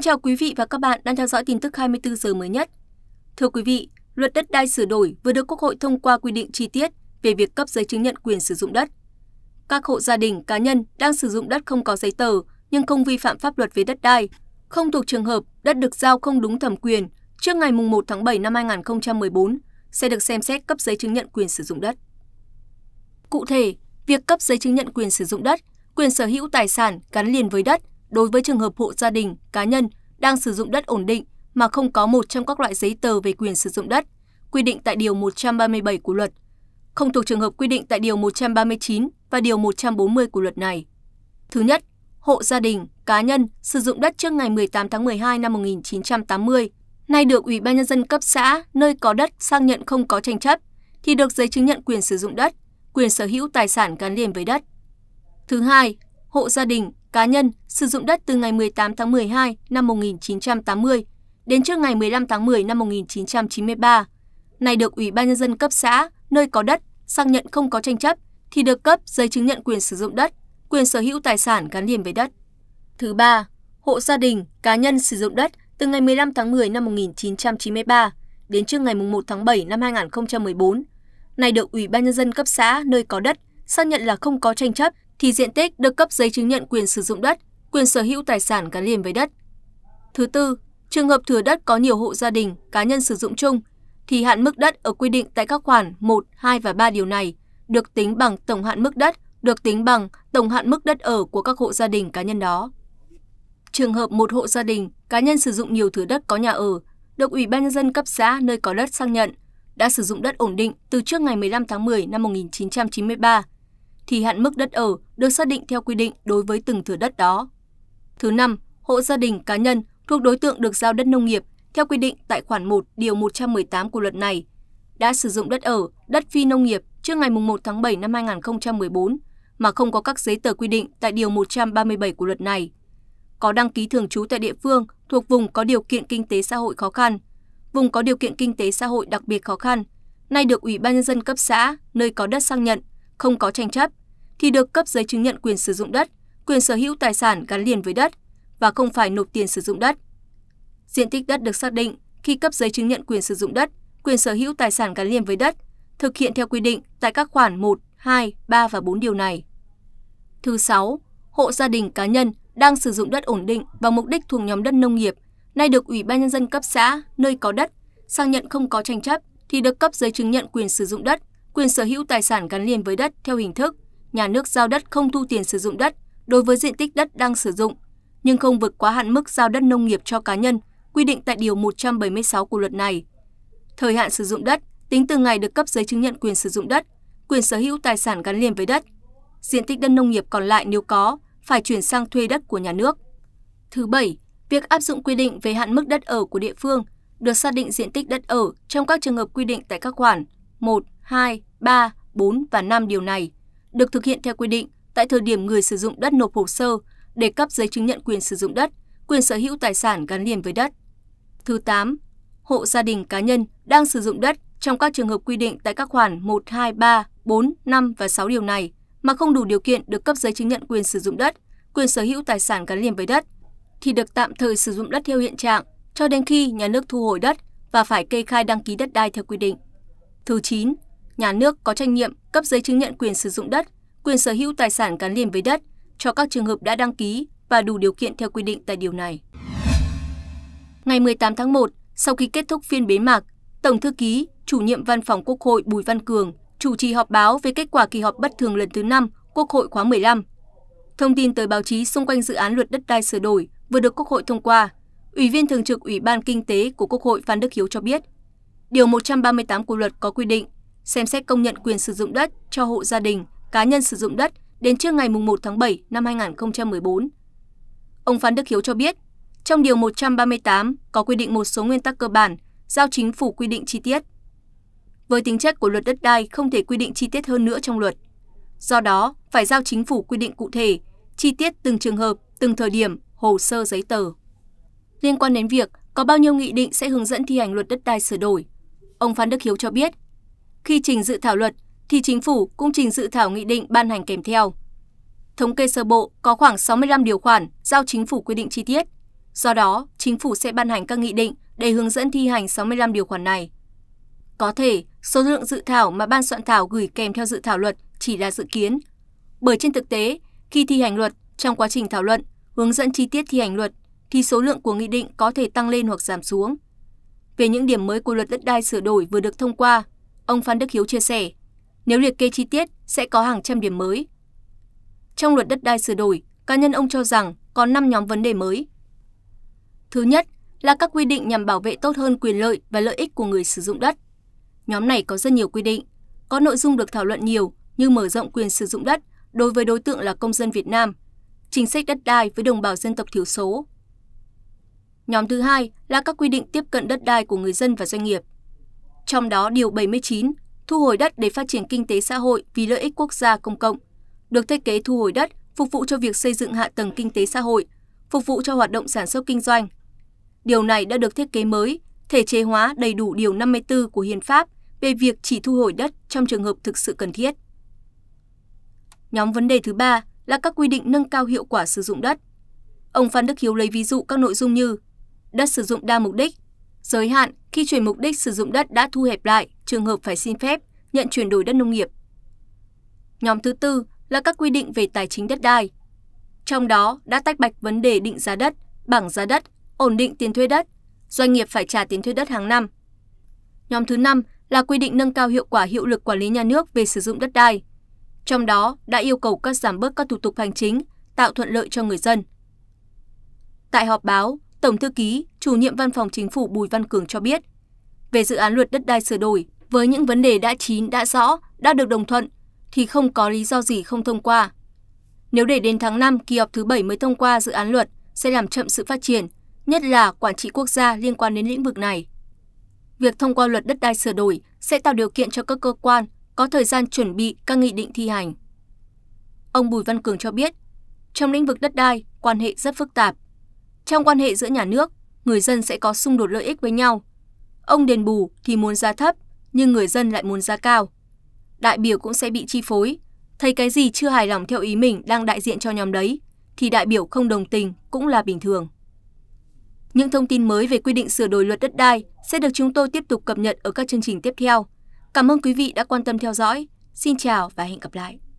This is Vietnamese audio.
Xin chào quý vị và các bạn đang theo dõi tin tức 24 giờ mới nhất. Thưa quý vị, luật đất đai sửa đổi vừa được Quốc hội thông qua quy định chi tiết về việc cấp giấy chứng nhận quyền sử dụng đất. Các hộ gia đình cá nhân đang sử dụng đất không có giấy tờ nhưng không vi phạm pháp luật về đất đai, không thuộc trường hợp đất được giao không đúng thẩm quyền trước ngày 1 tháng 7 năm 2014 sẽ được xem xét cấp giấy chứng nhận quyền sử dụng đất. Cụ thể, việc cấp giấy chứng nhận quyền sử dụng đất, quyền sở hữu tài sản gắn liền với đất đối với trường hợp hộ gia đình, cá nhân đang sử dụng đất ổn định mà không có một trong các loại giấy tờ về quyền sử dụng đất, quy định tại Điều 137 của luật, không thuộc trường hợp quy định tại Điều 139 và Điều 140 của luật này. Thứ nhất, hộ gia đình, cá nhân sử dụng đất trước ngày 18 tháng 12 năm 1980, nay được Ủy ban Nhân dân cấp xã nơi có đất sang nhận không có tranh chấp, thì được giấy chứng nhận quyền sử dụng đất, quyền sở hữu tài sản gắn liền với đất. Thứ hai, hộ gia đình, cá nhân sử dụng đất từ ngày 18 tháng 12 năm 1980 đến trước ngày 15 tháng 10 năm 1993, này được Ủy ban nhân dân cấp xã nơi có đất xác nhận không có tranh chấp thì được cấp giấy chứng nhận quyền sử dụng đất, quyền sở hữu tài sản gắn liền với đất. Thứ ba, hộ gia đình, cá nhân sử dụng đất từ ngày 15 tháng 10 năm 1993 đến trước ngày 1 tháng 7 năm 2014, này được Ủy ban nhân dân cấp xã nơi có đất xác nhận là không có tranh chấp thì diện tích được cấp giấy chứng nhận quyền sử dụng đất, quyền sở hữu tài sản gắn liền với đất. Thứ tư, trường hợp thừa đất có nhiều hộ gia đình, cá nhân sử dụng chung thì hạn mức đất ở quy định tại các khoản 1, 2 và 3 điều này được tính bằng tổng hạn mức đất, được tính bằng tổng hạn mức đất ở của các hộ gia đình cá nhân đó. Trường hợp một hộ gia đình, cá nhân sử dụng nhiều thửa đất có nhà ở, được Ủy ban nhân dân cấp xã nơi có đất xác nhận đã sử dụng đất ổn định từ trước ngày 15 tháng 10 năm 1993 thì hạn mức đất ở được xác định theo quy định đối với từng thửa đất đó. Thứ năm, hộ gia đình cá nhân thuộc đối tượng được giao đất nông nghiệp theo quy định tại khoản 1 điều 118 của luật này đã sử dụng đất ở, đất phi nông nghiệp trước ngày 1 tháng 7 năm 2014 mà không có các giấy tờ quy định tại điều 137 của luật này. Có đăng ký thường trú tại địa phương thuộc vùng có điều kiện kinh tế xã hội khó khăn, vùng có điều kiện kinh tế xã hội đặc biệt khó khăn, nay được Ủy ban nhân dân cấp xã nơi có đất sang nhận, không có tranh chấp thì được cấp giấy chứng nhận quyền sử dụng đất, quyền sở hữu tài sản gắn liền với đất và không phải nộp tiền sử dụng đất. Diện tích đất được xác định khi cấp giấy chứng nhận quyền sử dụng đất, quyền sở hữu tài sản gắn liền với đất, thực hiện theo quy định tại các khoản 1, 2, 3 và 4 điều này. Thứ 6, hộ gia đình cá nhân đang sử dụng đất ổn định và mục đích thuộc nhóm đất nông nghiệp, nay được Ủy ban nhân dân cấp xã nơi có đất sang nhận không có tranh chấp thì được cấp giấy chứng nhận quyền sử dụng đất, quyền sở hữu tài sản gắn liền với đất theo hình thức nhà nước giao đất không thu tiền sử dụng đất đối với diện tích đất đang sử dụng, nhưng không vượt quá hạn mức giao đất nông nghiệp cho cá nhân quy định tại Điều 176 của luật này. Thời hạn sử dụng đất tính từ ngày được cấp giấy chứng nhận quyền sử dụng đất, quyền sở hữu tài sản gắn liền với đất. Diện tích đất nông nghiệp còn lại nếu có, phải chuyển sang thuê đất của nhà nước. Thứ bảy, việc áp dụng quy định về hạn mức đất ở của địa phương được xác định diện tích đất ở trong các trường hợp quy định tại các khoản 1, 2, 3, 4 và 5 điều này được thực hiện theo quy định tại thời điểm người sử dụng đất nộp hồ sơ để cấp giấy chứng nhận quyền sử dụng đất, quyền sở hữu tài sản gắn liền với đất. Thứ 8. Hộ gia đình cá nhân đang sử dụng đất trong các trường hợp quy định tại các khoản 1, 2, 3, 4, 5 và 6 điều này mà không đủ điều kiện được cấp giấy chứng nhận quyền sử dụng đất, quyền sở hữu tài sản gắn liền với đất thì được tạm thời sử dụng đất theo hiện trạng cho đến khi nhà nước thu hồi đất và phải kê khai đăng ký đất đai theo quy định. Thứ 9 nhà nước có trách nhiệm cấp giấy chứng nhận quyền sử dụng đất, quyền sở hữu tài sản gắn liền với đất cho các trường hợp đã đăng ký và đủ điều kiện theo quy định tại điều này. Ngày 18 tháng 1, sau khi kết thúc phiên bế mạc, Tổng thư ký, chủ nhiệm văn phòng Quốc hội Bùi Văn Cường chủ trì họp báo về kết quả kỳ họp bất thường lần thứ 5 Quốc hội khóa 15. Thông tin tới báo chí xung quanh dự án luật đất đai sửa đổi vừa được Quốc hội thông qua, Ủy viên Thường trực Ủy ban Kinh tế của Quốc hội Phan Đức Hiếu cho biết, Điều 138 của luật có quy định xem xét công nhận quyền sử dụng đất cho hộ gia đình, cá nhân sử dụng đất đến trước ngày 1 tháng 7 năm 2014. Ông Phan Đức Hiếu cho biết, trong Điều 138 có quy định một số nguyên tắc cơ bản, giao chính phủ quy định chi tiết. Với tính chất của luật đất đai không thể quy định chi tiết hơn nữa trong luật. Do đó, phải giao chính phủ quy định cụ thể, chi tiết từng trường hợp, từng thời điểm, hồ sơ giấy tờ. Liên quan đến việc có bao nhiêu nghị định sẽ hướng dẫn thi hành luật đất đai sửa đổi, ông Phan Đức Hiếu cho biết khi trình dự thảo luật thì chính phủ cũng trình dự thảo nghị định ban hành kèm theo. Thống kê sơ bộ có khoảng 65 điều khoản giao chính phủ quy định chi tiết. Do đó, chính phủ sẽ ban hành các nghị định để hướng dẫn thi hành 65 điều khoản này. Có thể, số lượng dự thảo mà ban soạn thảo gửi kèm theo dự thảo luật chỉ là dự kiến. Bởi trên thực tế, khi thi hành luật, trong quá trình thảo luận, hướng dẫn chi tiết thi hành luật, thì số lượng của nghị định có thể tăng lên hoặc giảm xuống. Về những điểm mới của luật đất đai sửa đổi vừa được thông qua Ông Phan Đức Hiếu chia sẻ, nếu liệt kê chi tiết sẽ có hàng trăm điểm mới. Trong luật đất đai sửa đổi, cá nhân ông cho rằng có 5 nhóm vấn đề mới. Thứ nhất là các quy định nhằm bảo vệ tốt hơn quyền lợi và lợi ích của người sử dụng đất. Nhóm này có rất nhiều quy định, có nội dung được thảo luận nhiều như mở rộng quyền sử dụng đất đối với đối tượng là công dân Việt Nam, chính sách đất đai với đồng bào dân tộc thiểu số. Nhóm thứ hai là các quy định tiếp cận đất đai của người dân và doanh nghiệp trong đó điều 79 thu hồi đất để phát triển kinh tế xã hội vì lợi ích quốc gia công cộng, được thiết kế thu hồi đất phục vụ cho việc xây dựng hạ tầng kinh tế xã hội, phục vụ cho hoạt động sản xuất kinh doanh. Điều này đã được thiết kế mới, thể chế hóa đầy đủ điều 54 của hiến pháp về việc chỉ thu hồi đất trong trường hợp thực sự cần thiết. Nhóm vấn đề thứ ba là các quy định nâng cao hiệu quả sử dụng đất. Ông Phan Đức Hiếu lấy ví dụ các nội dung như đất sử dụng đa mục đích, Giới hạn khi chuyển mục đích sử dụng đất đã thu hẹp lại trường hợp phải xin phép nhận chuyển đổi đất nông nghiệp. Nhóm thứ tư là các quy định về tài chính đất đai. Trong đó đã tách bạch vấn đề định giá đất, bảng giá đất, ổn định tiền thuê đất, doanh nghiệp phải trả tiền thuê đất hàng năm. Nhóm thứ năm là quy định nâng cao hiệu quả hiệu lực quản lý nhà nước về sử dụng đất đai. Trong đó đã yêu cầu cắt giảm bớt các thủ tục hành chính, tạo thuận lợi cho người dân. Tại họp báo, Tổng thư ký, chủ nhiệm văn phòng chính phủ Bùi Văn Cường cho biết, về dự án luật đất đai sửa đổi, với những vấn đề đã chín, đã rõ, đã được đồng thuận, thì không có lý do gì không thông qua. Nếu để đến tháng 5 kỳ họp thứ 7 mới thông qua dự án luật sẽ làm chậm sự phát triển, nhất là quản trị quốc gia liên quan đến lĩnh vực này. Việc thông qua luật đất đai sửa đổi sẽ tạo điều kiện cho các cơ quan có thời gian chuẩn bị các nghị định thi hành. Ông Bùi Văn Cường cho biết, trong lĩnh vực đất đai, quan hệ rất phức tạp. Trong quan hệ giữa nhà nước, người dân sẽ có xung đột lợi ích với nhau. Ông đền bù thì muốn giá thấp, nhưng người dân lại muốn giá cao. Đại biểu cũng sẽ bị chi phối, thấy cái gì chưa hài lòng theo ý mình đang đại diện cho nhóm đấy, thì đại biểu không đồng tình cũng là bình thường. Những thông tin mới về quy định sửa đổi luật đất đai sẽ được chúng tôi tiếp tục cập nhật ở các chương trình tiếp theo. Cảm ơn quý vị đã quan tâm theo dõi. Xin chào và hẹn gặp lại.